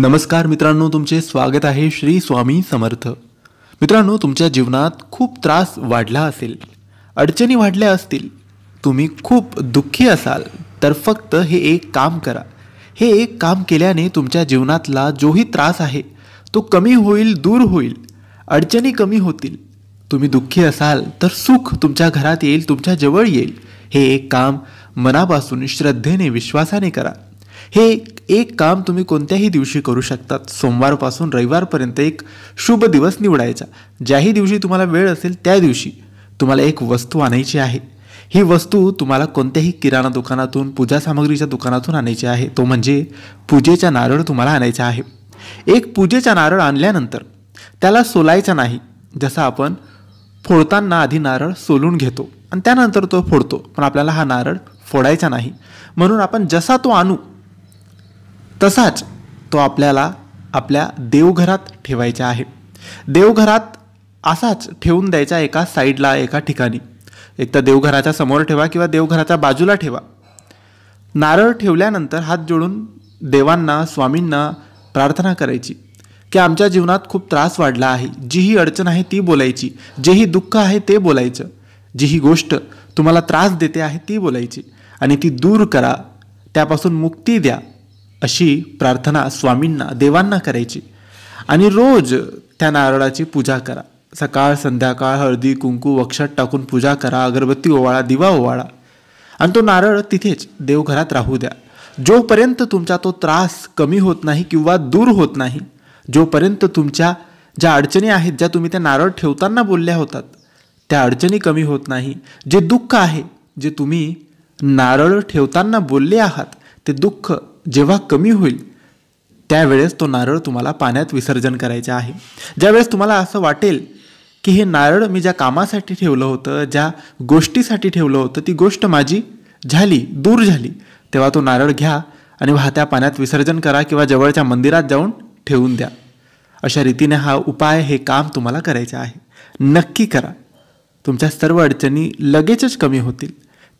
नमस्कार मित्रांनो तुमचे स्वागत आहे श्री स्वामी समर्थ मित्रांनो तुमच्या जीवनात खूप त्रास वाढला असेल अडचणी वाढल्या असतील तुम्ही खूप दुःखी असाल तर फक्त हे एक काम करा हे एक काम केल्याने तुमच्या जीवनातला जोही त्रास आहे तो कमी होईल दूर होईल अडचणी कमी होतील तुम्ही दुःखी असाल तर सुख तुमच्या घरात येईल तुमच्या जवळ येईल हे एक काम मनापासून श्रद्धेने विश्वासाने करा हे एक काम तुम्ही कोणत्याही दिवशी करू शकतात सोमवारपासून रविवारपर्यंत एक शुभ दिवस निवडायचा ज्याही दिवशी तुम्हाला वेळ असेल त्या दिवशी तुम्हाला एक वस्तू आणायची आहे ही वस्तू तुम्हाला कोणत्याही किराणा दुकानातून पूजा सामग्रीच्या दुकानातून आणायची आहे तो म्हणजे पूजेचा नारळ तुम्हाला आणायचा आहे एक पूजेचा नारळ आणल्यानंतर त्याला सोलायचा नाही जसा आपण फोडताना आधी नारळ सोलून घेतो आणि त्यानंतर तो फोडतो पण आपल्याला हा नारळ फोडायचा नाही म्हणून आपण जसा तो आणू तसाच तो आपल्याला आपल्या देवघरात ठेवायचा आहे देवघरात असाच ठेवून द्यायचा एका साईडला एका ठिकाणी एक तर देवघराच्या समोर ठेवा किंवा देवघराच्या बाजूला ठेवा नारळ ठेवल्यानंतर हात जोडून देवांना स्वामींना प्रार्थना करायची की आमच्या जीवनात खूप त्रास वाढला आहे जी ही अडचण आहे ती बोलायची जेही दुःख आहे ते बोलायचं जी ही गोष्ट तुम्हाला त्रास देते आहे ती बोलायची आणि ती दूर करा त्यापासून मुक्ती द्या अशी प्रार्थना स्वामींना देवांना करायची आणि रोज त्या नारळाची पूजा करा सकाळ संध्याकाळ हळदी कुंकू वक्षात टाकून पूजा करा अगरबत्ती ओवाळा दिवा ओवाळा आणि तो नारळ तिथेच देवघरात राहू द्या जोपर्यंत तुमचा तो त्रास कमी होत नाही किंवा दूर होत नाही जोपर्यंत तुमच्या ज्या अडचणी आहेत ज्या तुम्ही त्या नारळ ठेवताना बोलल्या होतात त्या अडचणी कमी होत नाही जे दुःख आहे जे तुम्ही नारळ ठेवताना बोलले आहात ते दुःख जेव्हा कमी होईल त्यावेळेस तो नारळ तुम्हाला पाण्यात विसर्जन करायचा आहे ज्यावेळेस तुम्हाला असं वाटेल की हे नारळ मी ज्या कामासाठी ठेवलं होतं ज्या गोष्टीसाठी ठेवलं होतं ती गोष्ट माझी झाली दूर झाली तेव्हा तो नारळ घ्या आणि वाहत्या पाण्यात विसर्जन करा किंवा जवळच्या मंदिरात जाऊन ठेवून द्या अशा रीतीने हा उपाय हे काम तुम्हाला करायचं आहे नक्की करा तुमच्या सर्व अडचणी लगेचच कमी होतील